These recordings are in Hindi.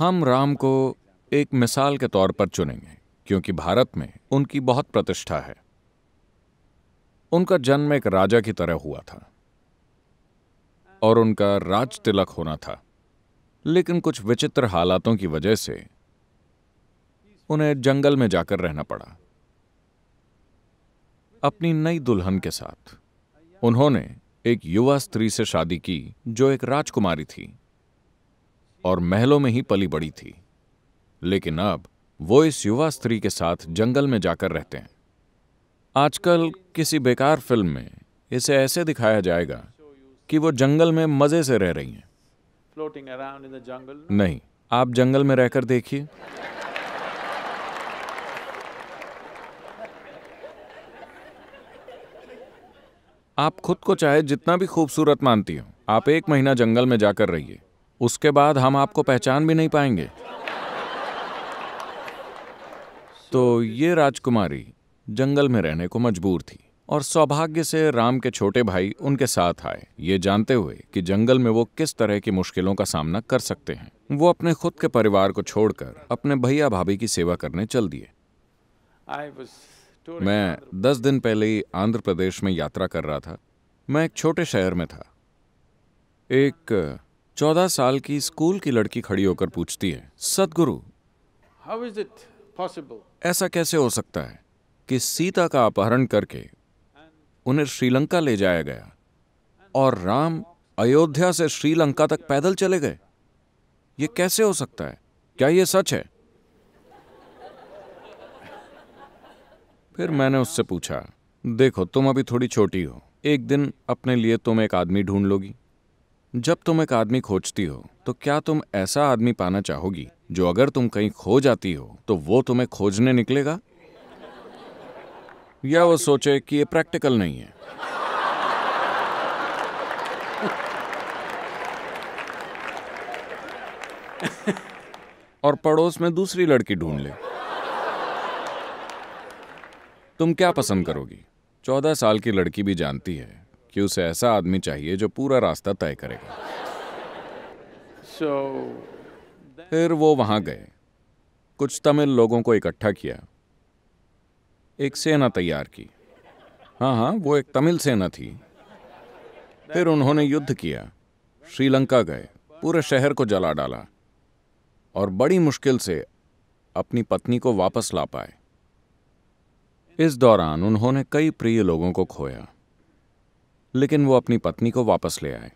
हम राम को एक मिसाल के तौर पर चुनेंगे क्योंकि भारत में उनकी बहुत प्रतिष्ठा है उनका जन्म एक राजा की तरह हुआ था और उनका राज तिलक होना था लेकिन कुछ विचित्र हालातों की वजह से उन्हें जंगल में जाकर रहना पड़ा अपनी नई दुल्हन के साथ उन्होंने एक युवा स्त्री से शादी की जो एक राजकुमारी थी और महलों में ही पली बड़ी थी लेकिन अब वो इस युवा स्त्री के साथ जंगल में जाकर रहते हैं आजकल किसी बेकार फिल्म में इसे ऐसे दिखाया जाएगा कि वो जंगल में मजे से रह रही हैं नहीं आप जंगल में रहकर देखिए आप खुद को चाहे जितना भी खूबसूरत मानती हो आप एक महीना जंगल में जाकर रहिए उसके बाद हम आपको पहचान भी नहीं पाएंगे तो ये राजकुमारी जंगल में रहने को मजबूर थी और सौभाग्य से राम के छोटे भाई उनके साथ आए ये जानते हुए कि जंगल में वो किस तरह की मुश्किलों का सामना कर सकते हैं वो अपने खुद के परिवार को छोड़कर अपने भैया भाभी की सेवा करने चल दिए मैं दस दिन पहले ही आंध्र प्रदेश में यात्रा कर रहा था मैं एक छोटे शहर में था एक चौदह साल की स्कूल की लड़की खड़ी होकर पूछती है सदगुरु हाउ इज इट पॉसिबल ऐसा कैसे हो सकता है कि सीता का अपहरण करके उन्हें श्रीलंका ले जाया गया और राम अयोध्या से श्रीलंका तक पैदल चले गए ये कैसे हो सकता है क्या ये सच है फिर मैंने उससे पूछा देखो तुम अभी थोड़ी छोटी हो एक दिन अपने लिए तुम एक आदमी ढूंढ लोगी जब तुम एक आदमी खोजती हो तो क्या तुम ऐसा आदमी पाना चाहोगी जो अगर तुम कहीं खो जाती हो तो वो तुम्हें खोजने निकलेगा या वो सोचे कि ये प्रैक्टिकल नहीं है और पड़ोस में दूसरी लड़की ढूंढ ले तुम क्या पसंद करोगी चौदह साल की लड़की भी जानती है कि उसे ऐसा आदमी चाहिए जो पूरा रास्ता तय करेगा so, then... फिर वो वहां गए कुछ तमिल लोगों को इकट्ठा किया एक सेना तैयार की हाँ हाँ वो एक तमिल सेना थी फिर उन्होंने युद्ध किया श्रीलंका गए पूरे शहर को जला डाला और बड़ी मुश्किल से अपनी पत्नी को वापस ला पाए इस दौरान उन्होंने कई प्रिय लोगों को खोया लेकिन वो अपनी पत्नी को वापस ले आए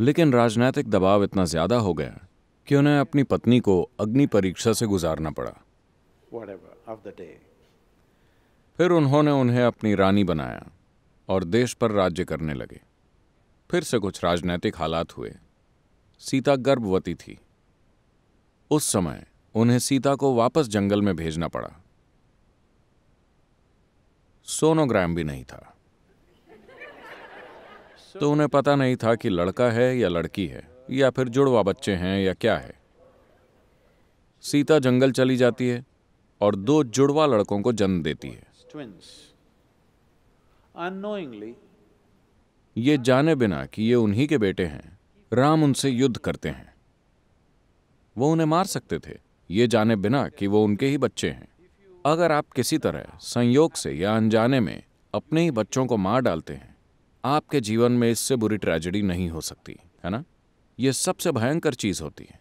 लेकिन राजनीतिक दबाव इतना ज़्यादा हो गया कि उन्हें अपनी पत्नी को अग्नि परीक्षा से गुजारना पड़ा फिर उन्होंने उन्हें अपनी रानी बनाया और देश पर राज्य करने लगे फिर से कुछ राजनैतिक हालात हुए सीता गर्भवती थी उस समय उन्हें सीता को वापस जंगल में भेजना पड़ा सोनोग्राम भी नहीं था तो उन्हें पता नहीं था कि लड़का है या लड़की है या फिर जुड़वा बच्चे हैं या क्या है सीता जंगल चली जाती है और दो जुड़वा लड़कों को जन्म देती है ये जाने बिना कि ये उन्हीं के बेटे हैं राम उनसे युद्ध करते हैं वो उन्हें मार सकते थे ये जाने बिना कि वो उनके ही बच्चे हैं अगर आप किसी तरह संयोग से या अनजाने में अपने ही बच्चों को मार डालते हैं आपके जीवन में इससे बुरी ट्रेजेडी नहीं हो सकती है ना ये सबसे भयंकर चीज होती है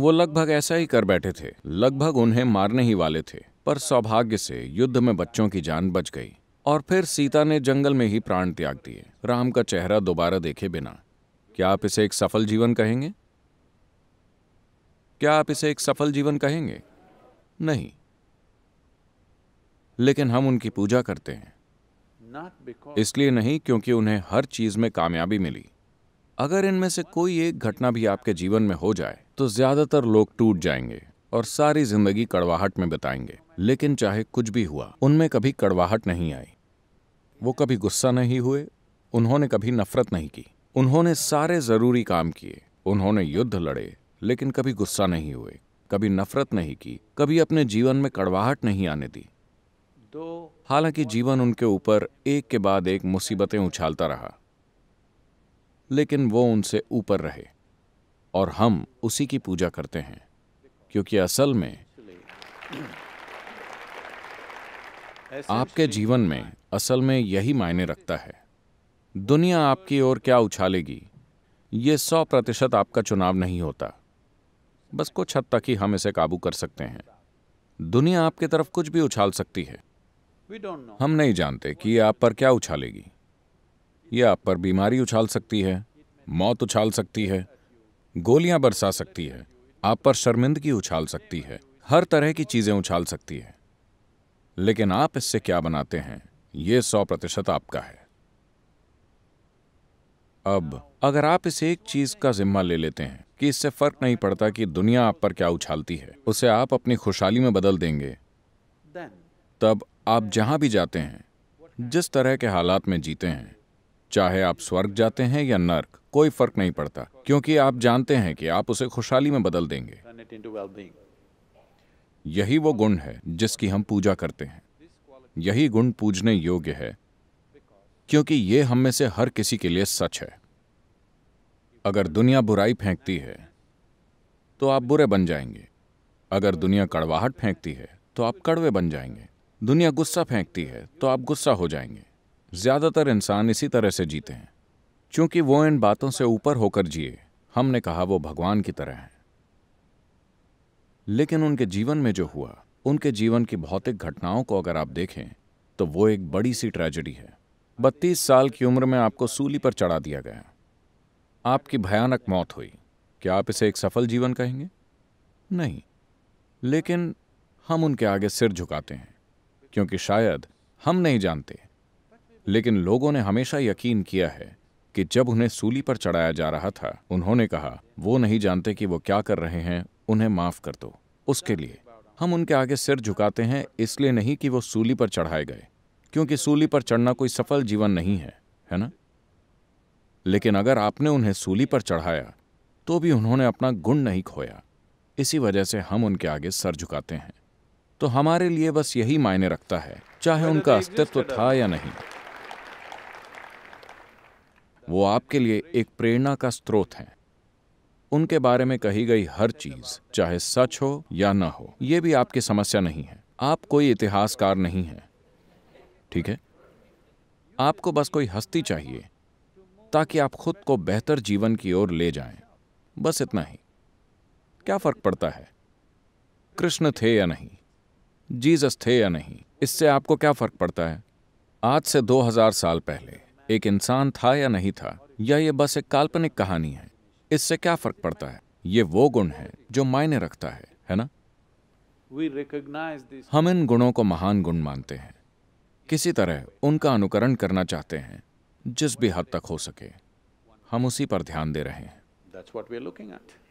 वो लगभग ऐसा ही कर बैठे थे लगभग उन्हें मारने ही वाले थे पर सौभाग्य से युद्ध में बच्चों की जान बच गई और फिर सीता ने जंगल में ही प्राण त्याग दिए राम का चेहरा दोबारा देखे बिना क्या आप इसे एक सफल जीवन कहेंगे क्या आप इसे एक सफल जीवन कहेंगे नहीं लेकिन हम उनकी पूजा करते हैं इसलिए नहीं क्योंकि उन्हें हर चीज में कामयाबी मिली अगर इनमें से कोई एक घटना भी आपके जीवन में हो जाए तो ज्यादातर लोग टूट जाएंगे और सारी जिंदगी कड़वाहट में बिताएंगे लेकिन चाहे कुछ भी हुआ उनमें कभी कड़वाहट नहीं आई वो कभी गुस्सा नहीं हुए उन्होंने कभी नफरत नहीं की उन्होंने सारे जरूरी काम किए उन्होंने युद्ध लड़े लेकिन कभी गुस्सा नहीं हुए कभी नफरत नहीं की कभी अपने जीवन में कड़वाहट नहीं आने दी दो हालांकि जीवन उनके ऊपर एक के बाद एक मुसीबतें उछालता रहा लेकिन वो उनसे ऊपर रहे और हम उसी की पूजा करते हैं क्योंकि असल में आपके जीवन में असल में यही मायने रखता है दुनिया आपकी ओर क्या उछालेगी ये सौ प्रतिशत आपका चुनाव नहीं होता बस कुछ हद तक ही हम इसे काबू कर सकते हैं दुनिया आपकी तरफ कुछ भी उछाल सकती है हम नहीं जानते कि ये आप पर क्या उछालेगी ये आप पर बीमारी उछाल सकती है मौत उछाल सकती है गोलियां बरसा सकती है आप पर शर्मिंदगी उछाल सकती है हर तरह की चीजें उछाल सकती है लेकिन आप इससे क्या बनाते हैं ये सौ प्रतिशत आपका है अब अगर आप इस एक चीज का जिम्मा ले लेते हैं कि इससे फर्क नहीं पड़ता कि दुनिया आप पर क्या उछालती है उसे आप अपनी खुशहाली में बदल देंगे तब आप जहां भी जाते हैं जिस तरह के हालात में जीते हैं चाहे आप स्वर्ग जाते हैं या नर्क कोई फर्क नहीं पड़ता क्योंकि आप जानते हैं कि आप उसे खुशहाली में बदल देंगे यही वो गुण है जिसकी हम पूजा करते हैं यही गुण पूजने योग्य है क्योंकि ये हम में से हर किसी के लिए सच है अगर दुनिया बुराई फेंकती है तो आप बुरे बन जाएंगे अगर दुनिया कड़वाहट फेंकती है तो आप कड़वे बन जाएंगे दुनिया गुस्सा फेंकती है तो आप गुस्सा हो जाएंगे ज़्यादातर इंसान इसी तरह से जीते हैं क्योंकि वो इन बातों से ऊपर होकर जिए हमने कहा वो भगवान की तरह हैं लेकिन उनके जीवन में जो हुआ उनके जीवन की भौतिक घटनाओं को अगर आप देखें तो वो एक बड़ी सी ट्रेजेडी है बत्तीस साल की उम्र में आपको सूली पर चढ़ा दिया गया आपकी भयानक मौत हुई क्या आप इसे एक सफल जीवन कहेंगे नहीं लेकिन हम उनके आगे सिर झुकाते हैं क्योंकि शायद हम नहीं जानते लेकिन लोगों ने हमेशा यकीन किया है कि जब उन्हें सूली पर चढ़ाया जा रहा था उन्होंने कहा वो नहीं जानते कि वो क्या कर रहे हैं उन्हें माफ कर दो उसके लिए हम उनके आगे सिर झुकाते हैं इसलिए नहीं कि वो सूली पर चढ़ाए गए क्योंकि सूली पर चढ़ना कोई सफल जीवन नहीं है है ना लेकिन अगर आपने उन्हें सूली पर चढ़ाया तो भी उन्होंने अपना गुण नहीं खोया इसी वजह से हम उनके आगे सर झुकाते हैं तो हमारे लिए बस यही मायने रखता है चाहे उनका तो अस्तित्व था या नहीं वो आपके लिए एक प्रेरणा का स्रोत है उनके बारे में कही गई हर चीज चाहे सच हो या ना हो यह भी आपकी समस्या नहीं है आप कोई इतिहासकार नहीं है ठीक है आपको बस कोई हस्ती चाहिए ताकि आप खुद को बेहतर जीवन की ओर ले जाएं बस इतना ही क्या फर्क पड़ता है कृष्ण थे या नहीं जीसस थे या नहीं इससे आपको क्या फ़र्क पड़ता है आज से 2000 साल पहले एक इंसान था या नहीं था या ये बस एक काल्पनिक कहानी है इससे क्या फ़र्क पड़ता है ये वो गुण है जो मायने रखता है है ना हम इन गुणों को महान गुण मानते हैं किसी तरह उनका अनुकरण करना चाहते हैं जिस भी हद तक हो सके हम उसी पर ध्यान दे रहे हैं